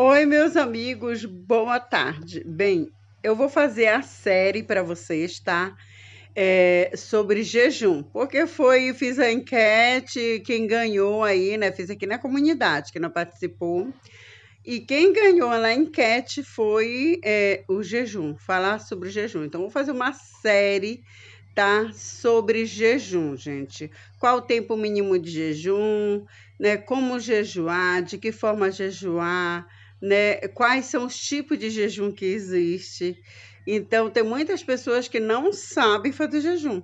Oi, meus amigos, boa tarde. Bem, eu vou fazer a série para vocês, tá? É, sobre jejum, porque foi, fiz a enquete, quem ganhou aí, né? Fiz aqui na comunidade, que não participou. E quem ganhou na enquete foi é, o jejum, falar sobre o jejum. Então, vou fazer uma série, tá? Sobre jejum, gente. Qual o tempo mínimo de jejum, né? Como jejuar, de que forma jejuar né? Quais são os tipos de jejum que existe? Então, tem muitas pessoas que não sabem fazer jejum.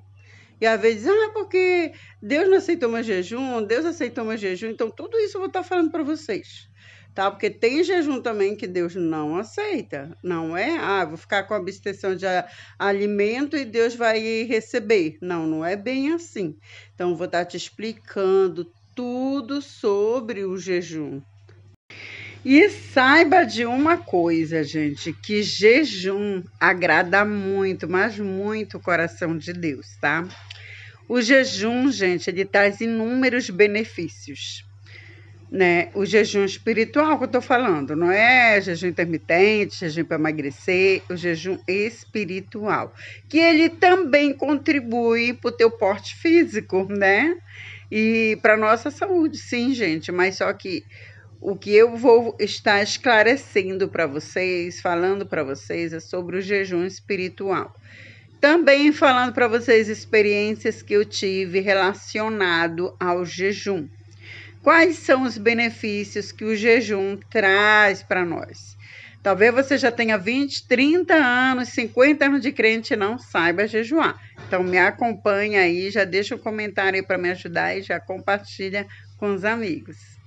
E às vezes, ah, porque Deus não aceitou meu jejum, Deus aceitou meu jejum. Então, tudo isso eu vou estar falando para vocês, tá? Porque tem jejum também que Deus não aceita. Não é, ah, vou ficar com abstenção de alimento e Deus vai receber. Não, não é bem assim. Então, vou estar te explicando tudo sobre o jejum, e saiba de uma coisa, gente, que jejum agrada muito, mas muito o coração de Deus, tá? O jejum, gente, ele traz inúmeros benefícios. Né? O jejum espiritual que eu estou falando, não é jejum intermitente, jejum para emagrecer, o jejum espiritual, que ele também contribui para o teu porte físico, né? E para nossa saúde, sim, gente, mas só que o que eu vou estar esclarecendo para vocês, falando para vocês, é sobre o jejum espiritual. Também falando para vocês experiências que eu tive relacionado ao jejum. Quais são os benefícios que o jejum traz para nós? Talvez você já tenha 20, 30 anos, 50 anos de crente e não saiba jejuar. Então me acompanha aí, já deixa um comentário aí para me ajudar e já compartilha com os amigos.